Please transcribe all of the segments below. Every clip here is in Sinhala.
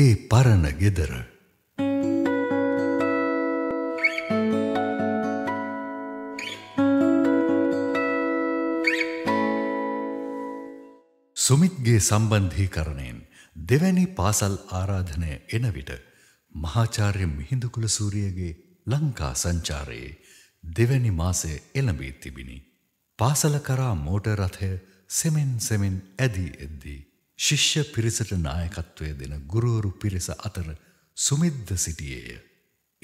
ඒ පරණ ගෙදර සුමිත්ගේ සම්බන්ධීකරණයෙන් දෙවැනි පාසල් ආරාධනය එන විට මහාචාර්ය මිහිඳු කුලසූරියගේ ලංකා සංචාරයේ දෙවැනි මාසය එළඹී තිබිණි. පාසල කරා මෝටර් රථය සෙමෙන් සෙමෙන් ඇදී එද්දී ශිෂ්‍ය පිරිසට නායකත්වය දෙන ගුරුවරු පිරිස අතර සුමිද්ධ සිටියේය.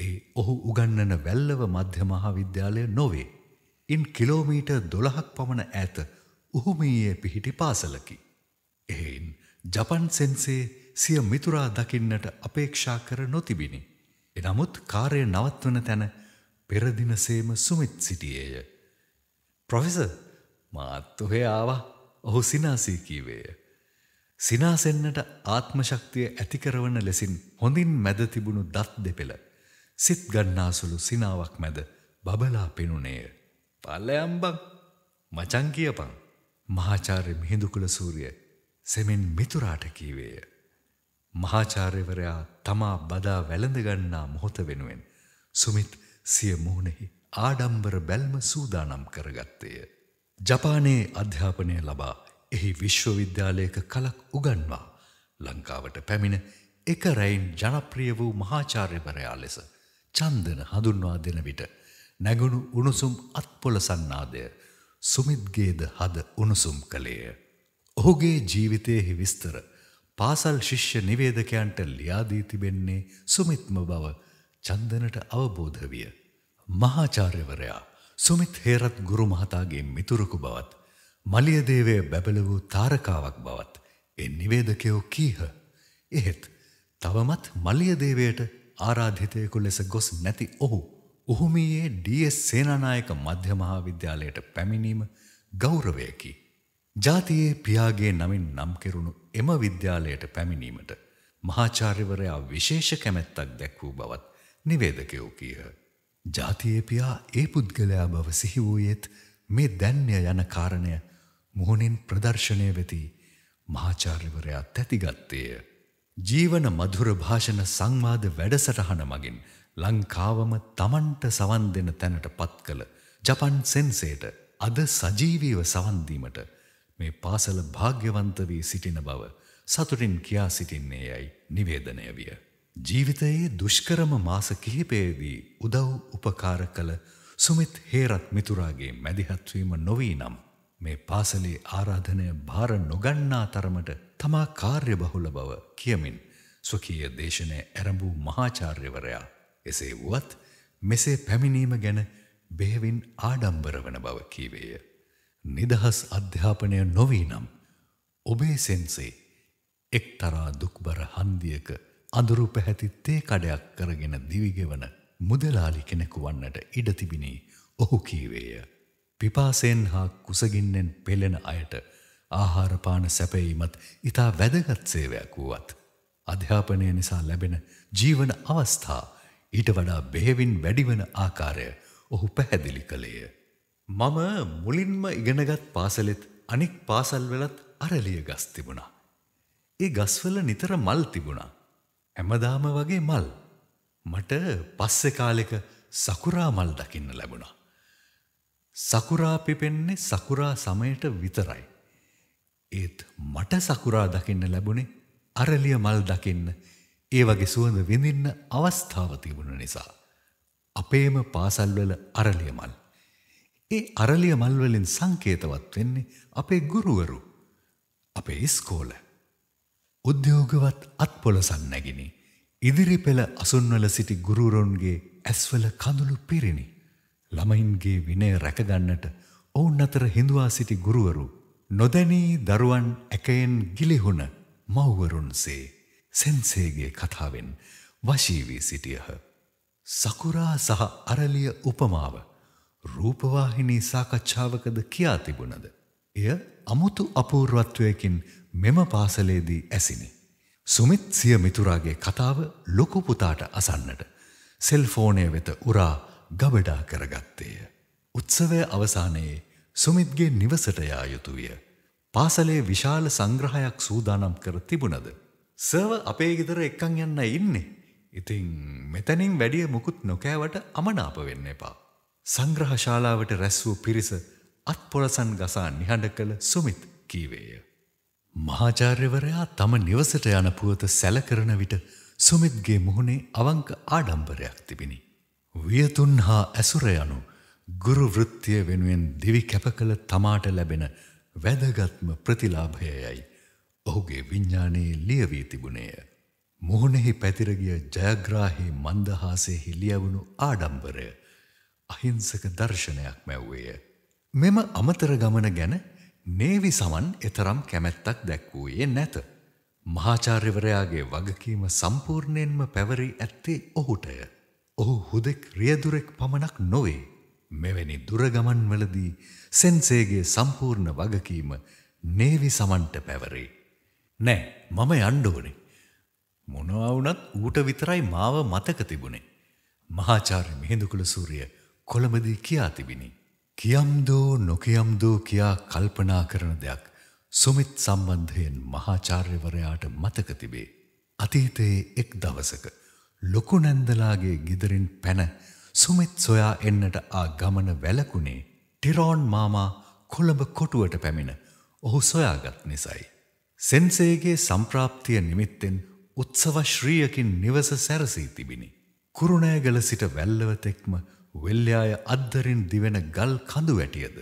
ඒ ඔහු උගන්නන වැල්ලව මධ්‍ය මහාවිද්‍යාලය නොවේ. ඉන් කිලෝමීට දොළහක් පමණ ඇත උහුමීයේ පිහිටි පාසලකි. එහෙයින් ජපන් සෙන්සේ සිය මිතුරා දකින්නට අපේක්ෂා කර නොතිබිණි. එනමුත් කාරය නවත්වන තැන පෙරදිනසේම සුමිත් සිටියේය. ප්‍රොෆෙස මාත් ඔහේ ආවා ඔහු සිනාසී කීවේය. සිනාසෙන්නට ආත්මශක්තිය ඇතිකරවන ලෙසින් හොඳින් මැද තිබුණු දත් දෙපෙළ සිත් ගන්නාසුළු සිනාවක් මැද බබලා පෙනුනේය. පල්ලයම්බං මචං කියපං මහාචාර්ය මිහිඳුකුල සූරිය සෙමෙන් මිතුරාට කීවේය. මහාචාර්යවරයා තමා බදා වැළඳගන්නා මොහොත වෙනුවෙන් සුමිත් සිය මුහුණෙහි ආඩම්බර බැල්ම සූදානම් කරගත්තේය. ජපානයේ අධ්‍යාපනය ලබා එහි විශ්වවිද්‍යාලයක කලක් උගන්වා ලංකාවට පැමිණ එක රැයින් ජනප්‍රිය වූ මහාචාර්යවරයා ලෙස චන්දන හඳුන්වා දෙන විට නැගුණු උණුසුම් අත්පොල සන්නාදය සුමිත්ගේද හද උණුසුම් කළේය. ඔහුගේ ජීවිතයෙහි විස්තර පාසල් ශිෂ්‍ය නිවේදකයන්ට ලියාදී තිබෙන්නේ සුමිත්ම බව චන්දනට අවබෝධ විය. මහාචාර්යවරයා සුමිත් හේරත් ගුරු මහතාගේ මිතුරකු බවත් මලියදේවය බැබල වූ තාරකාවක් බවත් එ නිවේදකයෝ කීහ. එහෙත් තවමත් මලියදේවයට ආරාධිතයකු ලෙස ගොස් නැති ඔහු උහුමියේ ඩස් සේනනායක මධ්‍යමහා විද්‍යාලයට පැමිණීම ගෞරවයකි. ජාතියේ පියාගේ නමින් නම් කෙරුණු එම විද්‍යාලයට පැමිණීමට මහාචාර්යවරයා විශේෂ කැමැත්තක් දැක්වූ බවත් නිවේදකයෝ කියහ. ජාතියේ පියා ඒ පුද්ගලයා බව සිහි වූයේත් මේ දැන්ය යන කාරණය මුහුණින් ප්‍රදර්ශනය වෙති මහාචාර්යවරයා තැතිගත්තේය. ජීවන මధుර භාෂණ සංවාද වැඩසටහන මගින් ලංකාවම Tamanට සවන් දෙන තැනට පත් කළ ජපන් සෙන්සේට අද සජීවීව සවන් දීමට මේ පාසල භාග්‍යවන්ත වී සිටින බව සතුටින් කියා සිටින්නේ යයි නිවේදනය විය. ජීවිතයේ දුෂ්කරම මාස කිහිපයේදී උදව් උපකාර කළ සුමිත් හේරත් මිතුරාගේ මැදිහත්වීම නොවී නම් මේ පාසලේ ආරාධනය භාර නොගන්නා තරමට තමා කාර්යබහුල බව කියමින් ස්වකීය දේශනය ඇරඹූ මහාචාර්යවරයා එසේ වුවත් මෙසේ පැමිණීම ගැන බෙහෙවින් ආඩම්බර වන බව කීවේය. නිදහස් අධ්‍යාපනය නොවී නම් ඔබේ සෙන්සේ එක්තරා දුක්බර හන්දියක අඳුරු පැහැති තේ කඩයක් කරගෙන දිවිගෙවන මුදලාලි කෙනෙකු වන්නට ඉඩ තිබිණි ඔහු කීවේය. පිපාසයෙන් හා කුසගින්නෙන් පෙළෙන අයට ආහාරපාන සැපයීමත් ඉතා වැදගත් සේවයක් වුවත්. අධ්‍යාපනය නිසා ලැබෙන ජීවන අවස්ථා ඊට වඩා බෙහෙවින් වැඩිවන ආකාරය ඔහු පැහැදිලි කළේය. මම මුලින්ම ඉගෙනගත් පාසලෙත් අනික් පාසල්වලත් අරලිය ගස් තිබුණා. ඒ ගස්වල නිතර මල් තිබුණා. හැමදාම වගේ මල්. මට පස්සෙ කාලෙක සකුරා මල් දකින්න ලැබුණා. සකුරා පෙපෙන්නේ සකුරා සමයට විතරයි. ඒත් මට සකුරා දකින්න ලැබුණේ අරලිය මල් දකින්න ඒ වගේ සුවඳ විඳින්න අවස්ථාව තිබුණ නිසා. අපේම පාසල්වල අරලිය මල්. ඒ අරලිය මල්වලින් සංකේතවත් වෙන්නේ අපේ ගුරුවරු. අපේ ඉස්කෝල. උද්‍යෝගවත් අත්පොලසන් නැගිනි. ඉදිරිපෙළ අසුන්වල සිටි ගුරුවරුන්ගේ ඇස්වල කඳුළු පිරිණි. ළමයින්ගේ විනය රැකගන්නට ඔවුන් අතර හිඳවා සිටි ගුරුවරු නොදැනී දරුවන් ඇකයෙන් ගිලිහුණ මව්වරුන්සේ සෙන්සේගේ කතාවෙන් වශී වී සිටියහ. සකුරා සහ අරලිය උපමාව රූපවාහිනී සාකච්ඡාවකද කියා තිබුණද. එය අමුතු අපූර්වත්වයකින් මෙම පාසලේදී ඇසිනි. සුමිත් සිය මිතුරාගේ කතාව ලොකු පුතාට අසන්නට සෙල්ෆෝනය වෙත උරා ගබඩා කරගත්තේය. උත්සවය අවසානයේ සුමිත්ගේ නිවසට යා යුතු විය. පාසලේ විශාල සංග්‍රහයක් සූදානම් කර තිබුණද. සර්ව අපේ ගෙදර එක්කන් යන්න ඉන්නේ. ඉතින් මෙතනින් වැඩිය මුකුත් නොකෑවට අමනාප වෙන්න එපා. සංග්‍රහ ශාලාවට රැස් වූ පිරිස අත් පොලසන් ගසා නිහඬ කළ සුමිත් කීවේය. මහාචාර්යවරයා තම නිවසට යන පුවත සැලකරන විට සුමිත්ගේ මුහුණේ අවංක ආඩම්බරයක් තිබිණි. වියතුන් හා ඇසුර යනු ගුරු වෘත්තිය වෙනුවෙන් දිවි කැප කළ තමාට ලැබෙන වැදගත්ම ප්‍රතිලාභයයයි ඔහුගේ විඤ්ඥානයේ ලියවී තිබුණේය. මුහුණෙහි පැතිරගිය ජයග්‍රාහි මන්දහාසෙහි ලියවුණු ආඩම්බරය අහිංසක දර්ශනයක් මැව්වේය. මෙම අමතර ගමන ගැන නේවි සමන් එතරම් කැමැත්තක් දැක්වූයේ නැත. මහාචාර්යවරයාගේ වගකීම සම්පූර්ණයෙන්ම පැවරී ඇත්තේ ඔහුටය. ඔහු හුදෙක් රියදුරෙක් පමණක් නොවේ මෙවැනි දුරගමන්වලදී සෙන්සේගේ සම්පූර්ණ වගකීම නේවි සමන්ට පැවරේ. නෑ මම යණ්ඩෝනේ. මොනවුනත් ඌට විතරයි මාව මතක තිබුණේ. මහාචාර්ය මෙහිඳුකුල සූරිය කොළඹදී කියා තිබිණි. කියම්දෝ නොකියම්දෝ කියා කල්පනා කරන දෙයක් සුමිත් සම්බන්ධයෙන් මහාචාර්යවරයාට මතක තිබේ. අතීතයේ එක් දවසක ලොකු නැන්දලාගේ ගෙදරින් පැන සුමෙත් සොයා එන්නට ආ ගමන වැලකුණේ ටිරෝන් මාමා කොළඹ කොටුවට පැමිණ ඔහු සොයාගත් නිසයි. සෙන්සේගේ සම්ප්‍රාප්තිය නිමිත්තෙන් උත්සවශ්‍රීයකින් නිවස සැරසී තිබිණි. කුරුණෑගල සිට වැල්ලවතෙක්ම වෙල්්‍යාය අද්දරින් දිවෙන ගල් කඳු වැටියද.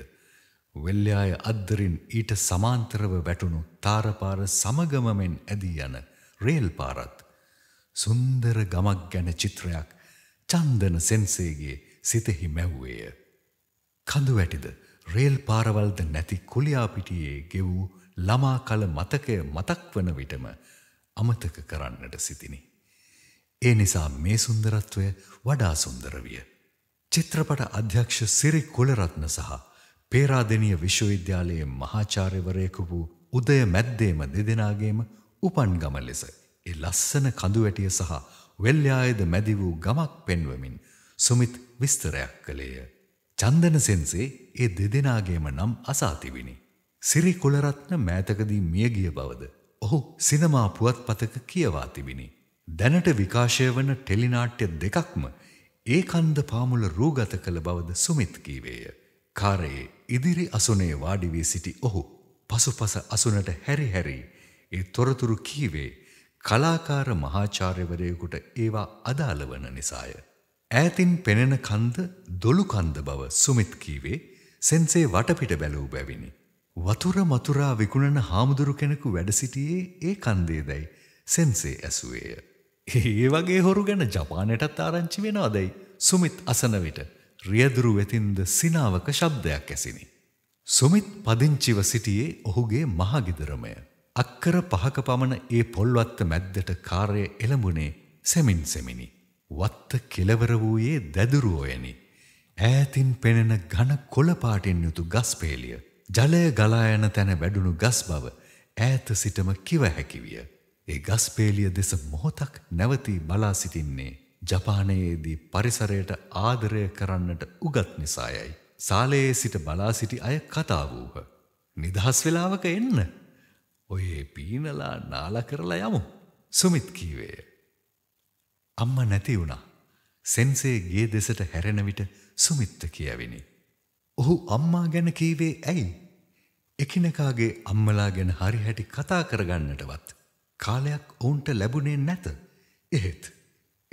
වෙල්්‍යාය අද්දරින් ඊට සමාන්තරව වැටුණු තාරපාර සමගමෙන් ඇදී යන රේල් පාරත් සුන්දර ගමක් ගැන චිත්‍රයක් චන්දන සෙන්සේගේ සිතෙහි මැව්වේය. කඳු වැටිද රේල් පාරවල්ද නැති කුලියාපිටියේ ගෙවූ ළමා කල මතකය මතක් වන විටම අමතක කරන්නට සිතිනි. ඒ නිසා මේ සුන්දරත්වය වඩා සුන්දර විය. චිත්‍රපට අධ්‍යක්ෂ සිරි කුලරත්න සහ පේරාදෙනිය විශ්වවිද්‍යාලයේ මහාචාර්යවරයෙකු වූ උදය මැද්දේම දෙදෙනාගේම උපන්ගම ලෙස ඒ ලස්සන කඳු වැටිය සහ වෙල්යායද මැදි වූ ගමක් පෙන්වමින් සුමිත් විස්තරයක් කළේය. චන්දන සෙන්සේ ඒ දෙදෙනාගේම නම් අසාතිවිනි. සිරි කුලරත්න මෑතකදී මියගිය බවද ඔහු සිනමා පුවත්පතක කියවා තිබිනි. දැනට විකාශය වන ටෙලිනාට්‍ය දෙකක්ම ඒ කන්ද පාමුල රූගත කළ බවද සුමිත් කීවේය. කාරයේ ඉදිරි අසුනේ වාඩි වී සිටි ඔහු පසුපස අසුනට හැරි හැරි ඒ තොරතුරු කීවේ කලාකාර මහාචාර්යවරයෙකුට ඒවා අදාළ වන නිසාය. ඈතින් පෙනෙන කන්ද දොළු කන්ද බව සුමිත් කීවේ සෙන්සේ වටපිට බැලූ බැවිනි. වතුර මතුරා විකුණන හාමුදුරු කෙනෙකු වැඩ සිටියේ ඒ කන්දේදයි සෙන්සේ ඇසුවේය. ඒ වගේ හොරු ගැන ජපානයටත් ආරංචි වෙනවාදැයි සුමිත් අසන විට රියදුරු වෙතින්ද සිනාවක ශබ්දයක් ඇසිනි. සුමිත් පදිංචිව සිටියේ ඔහුගේ මහගිදරමය. අක්කර පහක පමණ ඒ පොල්වත්ත මැද්දට කාර්ය එළඹුණේ සෙමින් සෙමිනි. වත්ත කෙලවර වූයේ දැදුරුවෝයනි. ඈතින් පෙනෙන ඝන කොළපාටින් යුතු ගස් පේලිය. ජලය ගලා යන තැන වැඩුණු ගස් බව ඈත සිටම කිව හැකි විය. ඒ ගස් පේලිය දෙස මොහොතක් නැවතී බලා සිටින්නේ ජපානයේදී පරිසරයට ආදරය කරන්නට උගත් නිසායයි. සාලයේ සිට බලා සිටි අය කතා වූහ. නිදහස් වෙලාවක එන්න ඔයේ පීනලා නාල කරලා යමු. සුමිත් කීවේය. අම්ම නැති වුණා. සෙන්සේ ගේ දෙසට හැරෙන විට සුමිත්ත කියැවිනි. ඔහු අම්මා ගැන කීවේ ඇයි? එකිනෙකාගේ අම්මලා ගැන හරි හැටි කතා කරගන්නටවත් කාලයක් ඔවුන්ට ලැබුණේ නැත. එහෙත්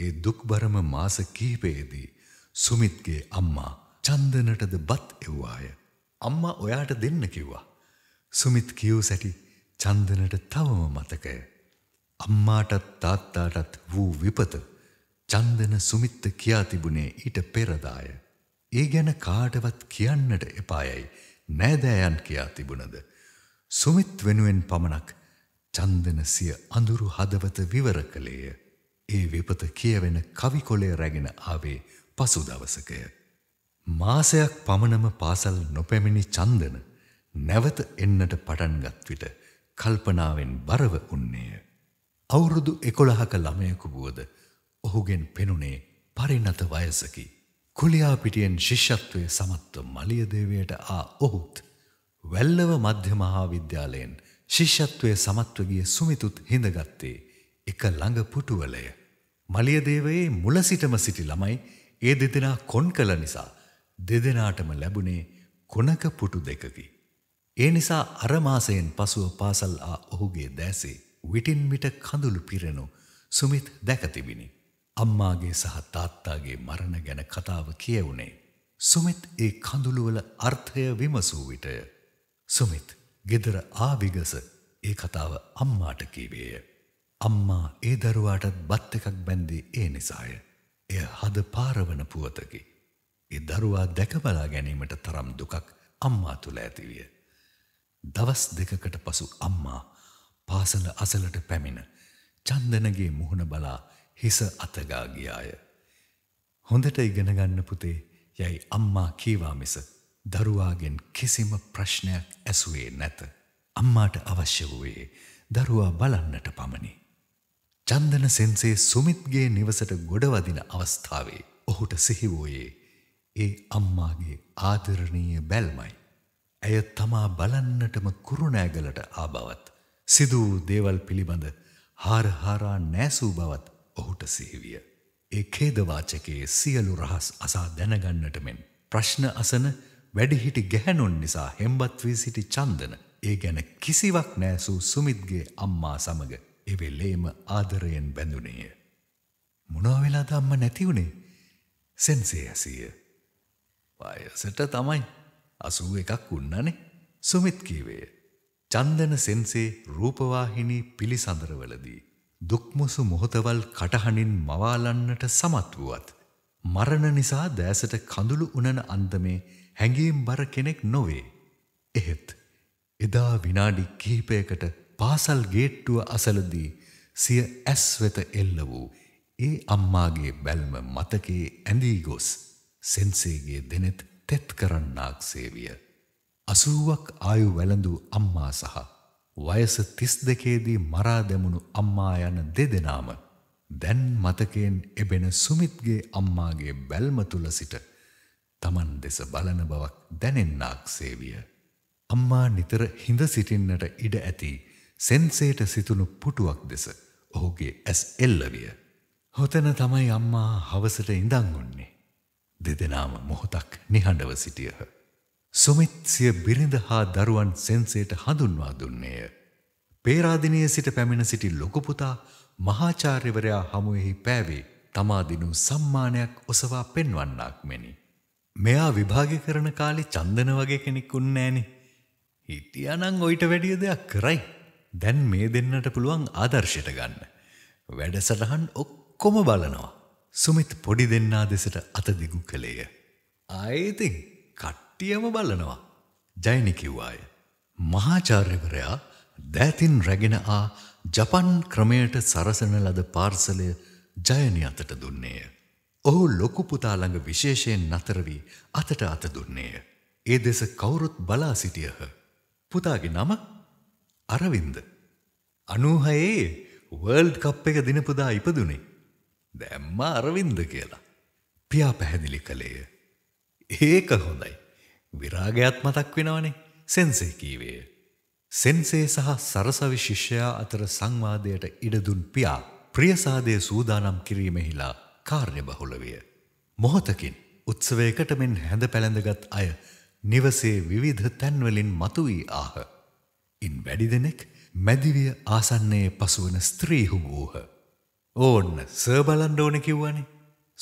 ඒ දුක්බරම මාස කීපයේදී සුමිත්ගේ අම්මා චන්දනටද බත් එව්වාය. අම්මා ඔයාට දෙන්න කිව්වා. සුමිත් කියූ සැටි චන්දනට තවම මතකය. අම්මාටත් තාත්තාටත් වූ විපත චන්දන සුමිත්ත කියා තිබුණේ ඊට පෙරදාය. ඒ ගැන කාටවත් කියන්නට එපායයි නෑදෑයන් කියා තිබුණද. සුමිත් වෙනුවෙන් පමණක් චන්දන සිය අඳුරු හදවත විවර කළේය. ඒ විපත කියවෙන කවිකොලය රැගෙන ආවේ පසු දවසකය. මාසයක් පමණම පාසල් නොපැමිණි චන්දන නැවත එන්නට පටන්ගත් විට කල්පනාවෙන් බරව උන්නේය. අවුරුදු එකොළහක ළමයකු වුවද ඔහුගෙන් පෙනුනේ පරිණත වයසකි. කුලියාපිටියෙන් ශිෂ්‍යත්වය සමත්ව මලියදේවයට ආ ඔහුත්. වැල්ලව මධ්‍ය මහා විද්‍යාලයෙන් ශිෂ්‍යත්වය සමත්වගිය සුමිතුත් හිඳගත්තේ එක ළඟ පුටුවලය. මලියදේවයේ මුල සිටම සිටි ළමයි ඒ දෙදෙනා කොන් කළ නිසා දෙදෙනාටම ලැබුණේ කොනක පුටු දෙකකි. ඒ නිසා අර මාසයෙන් පසුව පාසල් ආ ඔහුගේ දැසේ විටින් විට කඳුළු පිරෙනු සුමිත් දැක තිබිනි. අම්මාගේ සහ තාත්තාගේ මරණ ගැන කතාව කියවුනේ. සුමිත් ඒ කඳුළුවල අර්ථය විමසූ විටය. සුමිත් ගෙදර ආවිගස ඒ කතාව අම්මාට කීවේය. අම්මා ඒ දරුවාටත් බත් එකක් බැන්දේ ඒ නිසාය. එය හද පාරවන පුවතකි. ඒ දරුවා දැකබලා ගැනීමට තරම් දුකක් අම්මා තුළ ඇතිවිය. දවස් දෙකකට පසු අම්මා පාසල අසලට පැමිණ චන්දනගේ මුහුණ බලා හිස අතගා ගියාය. හොඳට ඉගෙනගන්න පුතේ යැයි අම්මා කීවා මිස දරුවාගෙන් කිසිම ප්‍රශ්නයක් ඇසුවේ නැත. අම්මාට අවශ්‍ය වූයේ දරුවා බලන්නට පමණි. චන්දන සෙන්සේ සුමිත්ගේ නිවසට ගොඩවදින අවස්ථාවේ ඔහුට සිහිවූයේ ඒ අම්මාගේ ආදරණීය බැල්මයි. ඇය තමා බලන්නටම කුරුණෑගලට ආබවත්. සිදූ දේවල් පිළිබඳ හාරහාරා නෑසූ බවත් ඔහුට සිහිවිය. ඒ කේදවාචකයේ සියලු රහස් අසා දැනගන්නට මෙන්. ප්‍රශ්න අසන වැඩිහිටි ගැහැනුන් නිසා හෙම්බත් වී සිටි චන්දන ඒ ගැන කිසිවක් නෑසූ සුමිත්ගේ අම්මා සමග එවෙලේම ආදරයෙන් බැඳුනේය. මොනවෙලාද අම්ම නැතිවුණේ සෙන්සේ ඇසීය. වයසට තමයි අසූ එකක් උන්නනේ සුමිත් කීවේය. චන්දන සෙන්සේ රූපවාහිනී පිළිසඳරවලදී දුක්මුසු මොහොතවල් කටහඬින් මවාලන්නට සමත් වුවත් මරණ නිසා දෑසට කඳුළු උනන අන්දමේ හැඟීම් බර කෙනෙක් නොවේ. එහෙත් එදා විනාඩි කිහිපයකට පාසල් ගේට්ටුව අසලදී සිය ඇස් වෙත එල්ල වූ ඒ අම්මාගේ බැල්ම මතකේ ඇඳී ගොස් සෙන්සේගේ දෙනෙත් තෙත් කරන්නාක් සේවිය. අසූුවක් ආයු වැළඳූ අම්මා සහ. වයස තිස් දෙකේදී මරා දැමුණු අම්මා යන දෙදෙනාම. දැන් මතකයෙන් එබෙන සුමිත්ගේ අම්මාගේ බැල්ම තුළ සිට තමන් දෙස බලන බවක් දැනෙන්නාක් සේවිය. අම්මා නිතර හිඳ සිටින්නට ඉඩ ඇති සෙන්සේට සිතුණු පුටුවක් දෙස ඔහුගේ ඇස් එල්ලවිය. හොතන තමයි අම්මා හවසට ඉඳංගුන්නේ. දෙදෙනාම මොහොතක් නිහඬව සිටියහ. සුමිත් සිය බිරිඳ හා දරුවන් සෙන්සේට හඳුන්වා දුන්නේය. පේරාදිනයේ සිට පැමිණ සිටි ලොකුපුතා මහාචාර්යවරයා හමුවෙහි පෑවේ තමාදිනු සම්මානයක් ඔසවා පෙන්වන්නක් මෙනි. මෙයා විභාග කරන කාලි චන්දන වගේ කෙනෙක් උන්නෑනි. හිටියනං ඔයිට වැඩිය දෙයක් කරයි. දැන් මේ දෙන්නට පුළුවන් ආදර්ශයට ගන්න. වැඩසටහන් ඔක්කොම බලනවා. සුමිත් පොඩි දෙන්නා දෙසට අත දිගු කළේය. ආයේතින් කට්ටියම බලනවා. ජයනි කිව්වාය. මහාචාර්යවරයා දෑතින් රැගෙන ආ ජපන් ක්‍රමයට සරසන ලද පාර්සලය ජයනි අතට දුන්නේය. ඔහු ලොකු පුතා ළඟ විශේෂයෙන් නතර වී අතට අත දුන්නේය. ඒ දෙස කවුරුත් බලා සිටියහ. පුතාගේ නම අරවින්ද. අනූහයේ වර්ල්ඩ් කප් එක දිනපුදා ඉපදුනේ. දැම්මා අරවින්ද කියලා. පියා පැහැදිලි කළේය. ඒක හොඳයි. විරාගයත් මතක් වෙනවනේ සෙන්සේ කීවේය. සෙන්සේ සහ සරසවි ශිෂ්‍යයා අතර සංවාදයට ඉඩදුන් පියා ප්‍රියසාදය සූදානම් කිරීමෙහිලා කාර්යබහුල විය. මොහොතකින් උත්සවයකට මෙන් හැඳ පැළඳගත් අය නිවසේ විවිධ තැන්වලින් මතුවී ආහ. ඉන් වැඩි දෙනෙක් මැදිවිය ආසන්නයේ පසුවන ස්ත්‍රීහු වූහ. ඕන්න සර් බලන්න ඕන කිව්වනේ.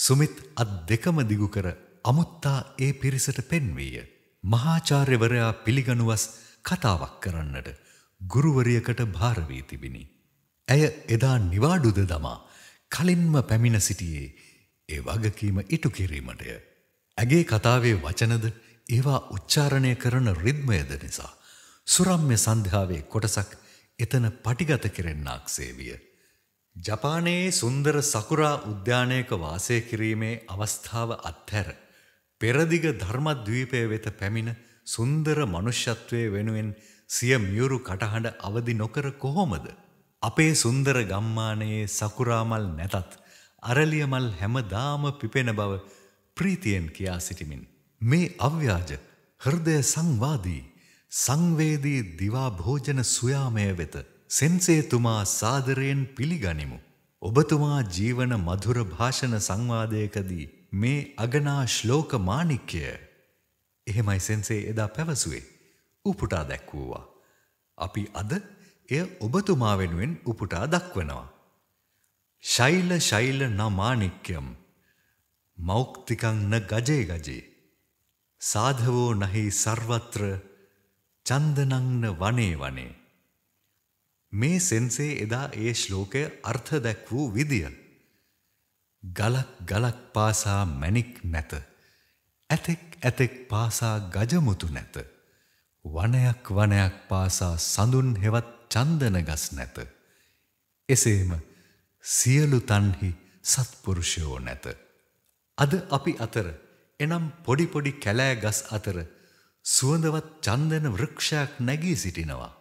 සුමිත් අත් දෙකම දිගු කර අමුත්තා ඒ පිරිසට පෙන්වීය. මහාචාර්යවරයා පිළිගනුවස් කතාවක් කරන්නට ගුරුවරියකට භාර වී තිබිනි. ඇය එදා නිවාඩුද දමා කලින්ම පැමිණ සිටියේ ඒ වගකීම ඉටු කිරීමටය. ඇගේ කතාවේ වචනද ඒවා උච්චාරණය කරන රිද්මයද නිසා සුරම්්‍ය සන්ධාවේ කොටසක් එතන පටිගත කෙරෙන්නාක් සේවිය. ජපානයේ සුන්දර සකුරා උද්‍යානයක වාසය කිරීමේ අවස්ථාව අත්හැර පෙරදිග ධර්මද්වීපය වෙත පැමිණ සුන්දර මනුෂ්‍යත්වය වෙනුවෙන් සිය මියුරු කටහඬ අවදි නොකර කොහොමද? අපේ සුන්දර ගම්මානයේ සකුරාමල් නැතත් අරලියමල් හැමදාම පිපෙන බව ප්‍රීතියෙන් කියා සිටිමින්. මේ අව්‍යාජ හෘදය සංවාදී සංවේදී දිවා භෝජන සුයාමය වෙත සෙන්සේතුමා සාදරයෙන් පිළිගනිමු. ඔබතුමා ජීවන මధుර භාෂණ සංවාදයකදී මේ අගනා ශ්ලෝක මාණික්‍ය එහෙමයි සෙන්සේ එදා පැවසුවේ උපුටා දැක්වුවා. අපි අද එය ඔබතුමා වෙනුවෙන් උපුටා දක්වනවා. ශෛල ශෛල න මාණික්‍යම් මෞක්තිකං න ගජේ ගජේ සාධවෝ නහි සර්වත්‍ර චන්දනං න වනේ වනේ මේ සෙන්සේ එදා ඒ ශ්ලෝකය අර්ථ දැක් වූ විදිය. ගලක් ගලක් පාසා මැණික් නැත. ඇතෙක් ඇතෙක් පාසා ගජමුතු නැත. වනයක් වනයක් පාසා සඳුන් හෙවත් චන්දන ගස් නැත. එසේම සියලු තන්හි සත්පුරුෂයෝ නැත. අද අපි අතර එනම් පොඩි පොඩි කැලෑ ගස් අතර සුවඳවත් චන්දන වෘක්ෂයක් නැගී සිටිනවා.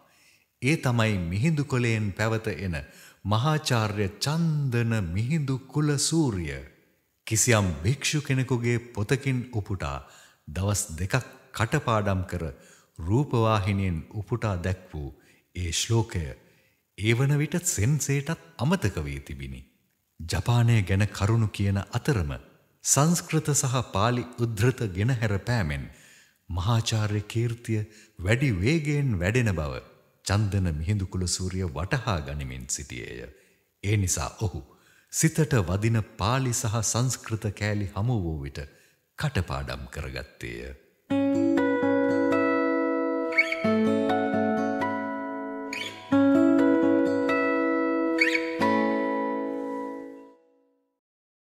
ඒ තමයි මිහිඳු කොළයෙන් පැවත එන මහාචාර්ය චන්දන මිහිඳු කුල සූර්ය කිසියම් භික්ෂු කෙනෙකුගේ පොතකින් උපුටා දවස් දෙකක් කටපාඩම් කර රූපවාහිනියෙන් උපුටා දැක් වූ ඒ ශ්ලෝකය ඒවන විට සෙන්සේටත් අමතක වී තිබිනි. ජපානය ගැන කරුණු කියන අතරම සංස්කෘත සහ පාලි උද්ධෘත ගෙනහැර පෑමෙන් මහාචාර්ය කීර්තිය වැඩි වේගයෙන් වැඩෙන බව චන්දන මිහිඳුකුළ සූරිය වටහා ගනිමින් සිටියේය. ඒ නිසා ඔහු සිතට වදින පාලි සහ සංස්කෘත කෑලි හමු වූ විට කටපාඩම් කරගත්තේය.